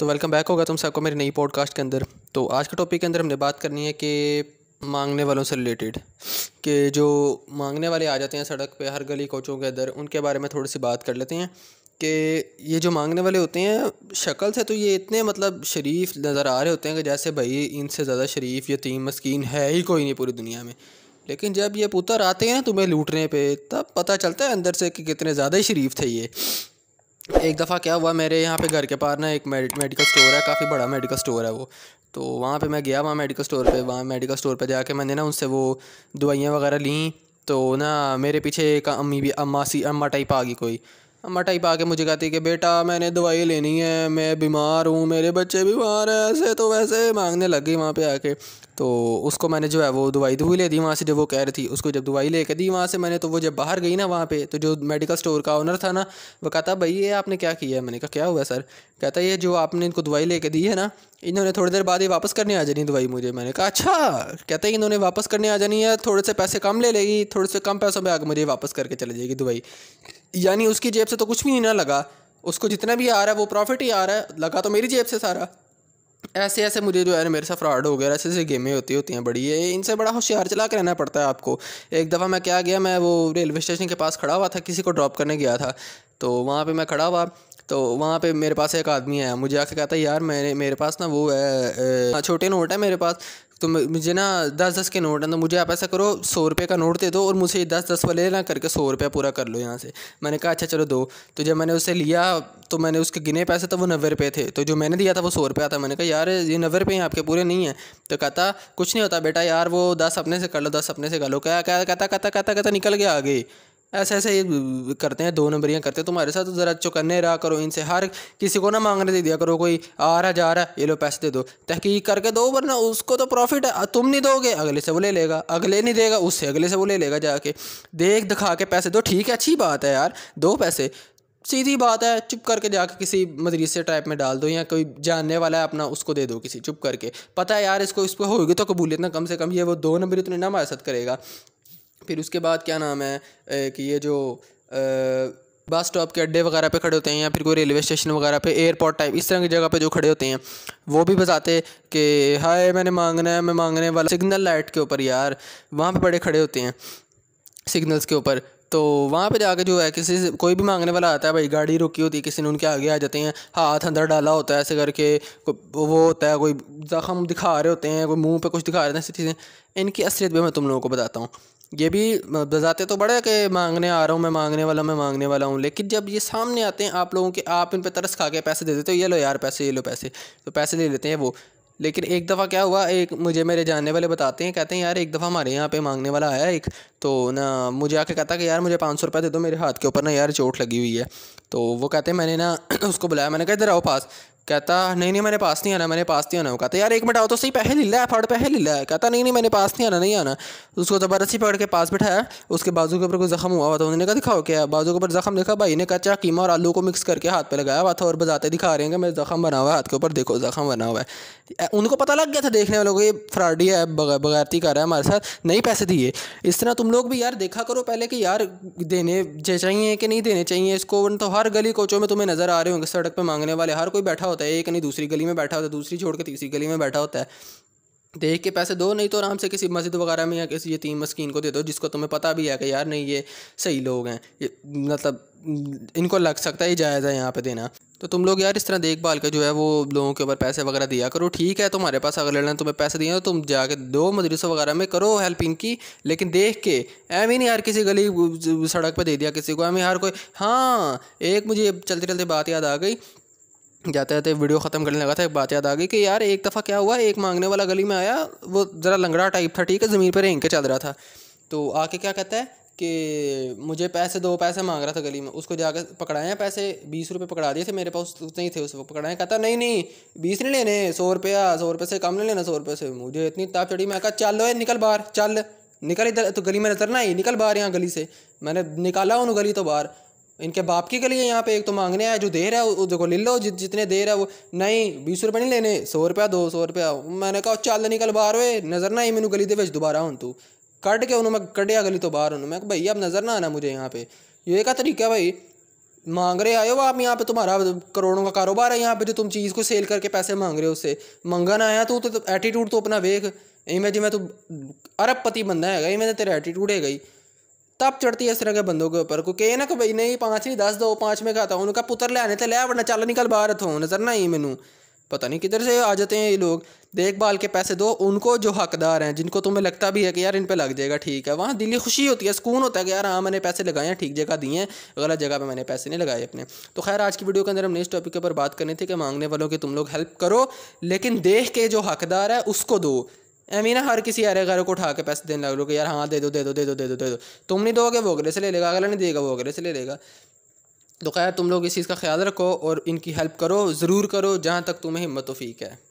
तो welcome back होगा तुम सबको मेरी नई पॉडकास्ट के अंदर तो आज के टॉपिक के अंदर हमने बात करनी है कि मांगने वालों से रिलेटेड कि जो मांगने वाले आ जाते हैं सड़क पे हर गली कोचों के अंदर उनके बारे में थोड़ी सी बात कर लेते हैं कि ये जो मांगने वाले होते हैं शक्ल से तो ये इतने मतलब शरीफ नज़र आ रहे होते हैं कि जैसे भाई इनसे ज़्यादा शरीफ यतीम मस्किन है ही कोई नहीं पूरी दुनिया में लेकिन जब ये पुतर आते हैं तुम्हें लूटने पे तब पता चलता है अंदर से कि कितने ज़्यादा ही शरीफ थे ये एक दफ़ा क्या हुआ मेरे यहाँ पे घर के पार ना एक मेडिकल स्टोर है काफ़ी बड़ा मेडिकल स्टोर है वो तो वहाँ पे मैं गया वहाँ मेडिकल स्टोर पे वहाँ मेडिकल स्टोर पे जाके मैंने ना उनसे वो दवाइयाँ वगैरह लीं तो ना मेरे पीछे एक अम्मी भी अम्मा सी अम्मा टाइप आ गई कोई अम्मा टाइप आके मुझे कहती कि बेटा मैंने दवाई लेनी है मैं बीमार हूँ मेरे बच्चे बीमार हैं ऐसे तो वैसे मांगने लग गई वहाँ पे आके तो उसको मैंने जो है वो दवाई दवाई ले दी वहाँ से जब वो कह रही थी उसको जब दवाई लेके दी वहाँ से मैंने तो वो जब बाहर गई ना वहाँ पे तो जो मेडिकल स्टोर का ओनर था ना वो कहता भाई ये आपने क्या किया है मैंने कहा क्या हुआ सर कहता ये जो आपने इनको दवाई लेके दी है ना इन्होंने थोड़ी देर बाद ही वापस करने आ जानी दवाई मुझे मैंने कहा अच्छा कहते हैं इन्होंने वापस करने आ जानी है थोड़े से पैसे कम ले लेगी थोड़े से कम पैसों में आकर मुझे वापस करके चले जाएगी दवाई यानी उसकी जेब से तो कुछ भी नहीं ना लगा उसको जितना भी आ रहा है वो प्रॉफिट ही आ रहा है लगा तो मेरी जेब से सारा ऐसे ऐसे मुझे जो है ना मेरे साथ फ्रॉड हो गया ऐसे ऐसे गेमें होती होती हैं बड़ी ये इनसे बड़ा होशियार चला के रहना पड़ता है आपको एक दफ़ा मैं क्या गया मैं वो रेलवे स्टेशन के पास खड़ा हुआ था किसी को ड्रॉप करने गया था तो वहाँ पे मैं खड़ा हुआ तो वहाँ पे मेरे पास एक आदमी है मुझे आके कहता है यार मेरे मेरे पास ना वो है छोटे नोट है मेरे पास तो मुझे ना दस दस के नोट है तो मुझे आप ऐसा करो सौ रुपये का नोट दे दो और मुझे दस दस वाले ना करके सौ रुपया पूरा कर लो यहाँ से मैंने कहा अच्छा चलो दो तो जब मैंने उसे लिया तो मैंने उसके गिने पैसे तो वो नब्बे रुपये थे तो जो मैंने दिया था वो सौ रुपया था मैंने कहा यार ये नब्बे रुपये यहाँ आपके पूरे नहीं हैं तो कहता कुछ नहीं होता बेटा यार वो दस अपने से कर लो दस अपने से कर लो क्या कहता कहता कहता कहता निकल गया आगे ऐसे ऐसे ये करते हैं दो नंबरियाँ करते हैं तुम्हारे साथ तो ज़रा चौकन्ने रहा करो इनसे हर किसी को ना मांगने दे दिया करो कोई आ रहा जा रहा है ये लो पैसे दे दो तहकीक करके दो वरना उसको तो प्रॉफिट है तुम नहीं दोगे अगले से वो ले लेगा अगले नहीं देगा उससे अगले से वो ले लेगा जाके देख दिखा के पैसे दो ठीक है अच्छी बात है यार दो पैसे सीधी बात है चुप करके जाके किसी मदरसे टाइप में डाल दो या कोई जानने वाला है अपना उसको दे दो किसी चुप करके पता है यार इसको इसको होगी तो कबूलियत ना कम से कम ये वो दो नंबर इतने ना हमारे साथ करेगा फिर उसके बाद क्या नाम है कि ये जो बस स्टॉप के अड्डे वगैरह पे खड़े होते हैं या फिर कोई रेलवे स्टेशन वगैरह पे एयरपोर्ट टाइप इस तरह की जगह पे जो खड़े होते हैं वो भी बताते कि हाय मैंने मांगना है मैं मांगने वाला सिग्नल लाइट के ऊपर यार वहाँ पे बड़े खड़े होते हैं सिग्नल्स के ऊपर तो वहाँ पे जाके जो है किसी से कोई भी मांगने वाला आता है भाई गाड़ी रुकी होती है किसी ने उनके आगे आ जाते हैं हाथ अंदर डाला होता है ऐसे करके वो होता है कोई जख्म दिखा रहे होते हैं कोई मुंह पे कुछ दिखा रहे हैं ऐसी चीज़ें इनकी असलियत भी मैं तुम लोगों को बताता हूँ ये भी बजाते तो बड़े कि मांगने आ रहा हूँ मैं मांगने वाला मैं मांगने वाला हूँ लेकिन जब ये सामने आते हैं आप लोगों के आप इन पर तरस खा के पैसे दे देते हो ये लो यार पैसे ये लो पैसे तो पैसे ले लेते हैं वो लेकिन एक दफ़ा क्या हुआ एक मुझे मेरे जानने वाले बताते हैं कहते हैं यार एक दफ़ा हमारे यहाँ पे मांगने वाला आया एक तो ना मुझे आके कहता कि यार मुझे पाँच सौ रुपये दे दो मेरे हाथ के ऊपर ना यार चोट लगी हुई है तो वो कहते हैं मैंने ना उसको बुलाया मैंने कहा इधर आओ पास कहता नहीं नहीं मैंने पास नहीं आना मैंने पास नहीं आना वो कहता यार एक मिनट आओ तो सही पहले ले लिया फाड़ पहले ले लिया कहता नहीं नहीं मैंने पास नहीं आना नहीं आना उसको ज़बरदस्ती पकड़ के पास बैठाया उसके बाजू के ऊपर कोई जख्म हुआ हुआ था उन्होंने कहा दिखाओ क्या बाजू के ऊपर जख्म देखा भाई ने कच्चा कीमा और आलू को मिक्स करके हाथ पे लगाया हुआ था और बजाते दिखा रहे हैं कि मेरे जख्म बना हुआ है हाथ के ऊपर देखो जख्म बना हुआ है उनको पता लग गया था देखने वालों को ये फ्राडी है बगैरती कर रहा है हमारे साथ नहीं पैसे दिए इस तरह तुम लोग भी यार देखा करो पहले कि यार देने चाहिए कि नहीं देने चाहिए इसको तो हर गली कोचों में तुम्हें नज़र आ रहे होंगे सड़क पर मांगने वाले हर कोई बैठा होता होता है एक नहीं दूसरी गली में बैठा होता है दूसरी छोड़ के तीसरी गली में बैठा होता है देख के पैसे दो नहीं तो आराम से किसी मस्जिद वगैरह में या किसी यतीम मस्किन को दे दो जिसको तुम्हें पता भी है कि यार नहीं ये सही लोग हैं मतलब इनको लग सकता है ये जायज़ है यहाँ पे देना तो तुम लोग यार इस तरह देखभाल के जो है वो लोगों के ऊपर पैसे वगैरह दिया करो ठीक है तुम्हारे पास अगर लड़ना तुम्हें पैसे दिए तो तुम जाके दो मदरसों वगैरह में करो हेल्प इनकी लेकिन देख के एम नहीं यार किसी गली सड़क पर दे दिया किसी को एम यार कोई हाँ एक मुझे चलते चलते बात याद आ गई जाते जाते वीडियो ख़त्म करने लगा था एक बात याद आ गई कि यार एक दफ़ा क्या हुआ एक मांगने वाला गली में आया वो ज़रा लंगड़ा टाइप था ठीक है ज़मीन पर रेंग के चल रहा था तो आके क्या कहता है कि मुझे पैसे दो पैसे मांग रहा था गली में उसको जाकर पकड़ाए पैसे बीस रुपये पकड़ा दिए थे मेरे पास उतने ही थे उस वक्त पकड़ाए कहता नहीं नहीं बीस नहीं लेने सौ रुपया सौ रुपये से कम नहीं लेना सौ रुपये से मुझे इतनी ताप चढ़ी मैं कहा चल लो निकल बाहर चल निकल इधर तो गली में नजर ना आई निकल बाहर यहाँ गली से मैंने निकाला उन गली तो बाहर इनके बाप की गली है यहाँ पे एक तो मांगने आया जो दे रहा है देखो ले लो जि, जितने दे रहा है वो नहीं बीस रुपये नहीं लेने सौ रुपया दो सौ रुपया मैंने कहा चल निकल बाहर हुए नज़र ना आई मैंने गली दे बेच दोबारा हूँ तू कट के उन्होंने मैं कटिया गली तो बाहर हूँ मैं भैया अब नज़र ना आना मुझे यहाँ पे ये का तरीका है भाई मांग रहे आए हो आप यहाँ पे तुम्हारा करोड़ों का कारोबार है यहाँ पे जो तुम चीज़ को सेल करके पैसे मांग रहे हो उससे ना आया तो एटीट्यूड तो, तो अपना देख इमेज में तो अरब पति बंदा है गई तेरा एटीट्यूड है गई तब चढ़ती है इस तरह के बंदों के ऊपर ये ना कि भाई नहीं पाँच नहीं दस दो पाँच में खाता हूँ उनका पुत्र तो ले आने थे लिया वरना चल निकल बाहर थो तो नजर ना ही मैनू पता नहीं किधर से आ जाते हैं ये लोग देखभाल के पैसे दो उनको जो हकदार हैं जिनको तुम्हें लगता भी है कि यार इन पे लग जाएगा ठीक है वहाँ दिल्ली खुशी होती है सुकून होता है कि यार हाँ मैंने पैसे लगाए हैं ठीक जगह दिए हैं गलत जगह पे मैंने पैसे नहीं लगाए अपने तो खैर आज की वीडियो के अंदर हमने इस टॉपिक के ऊपर बात करनी थी कि मांगने वालों की तुम लोग हेल्प करो लेकिन देख के जो हकदार है उसको दो अमीना हर किसी अरे घर को उठा के पैसे देने लग कि यार हाँ दे दो दे दो दे दो दे दो दे दो तुम नहीं दोगे वो अगले से ले लेगा अगला नहीं देगा वो अगले से ले लेगा तो खैर तुम लोग इस चीज़ का ख्याल रखो और इनकी हेल्प करो ज़रूर करो जहाँ तक तुम्हें हिम्मत वफीक है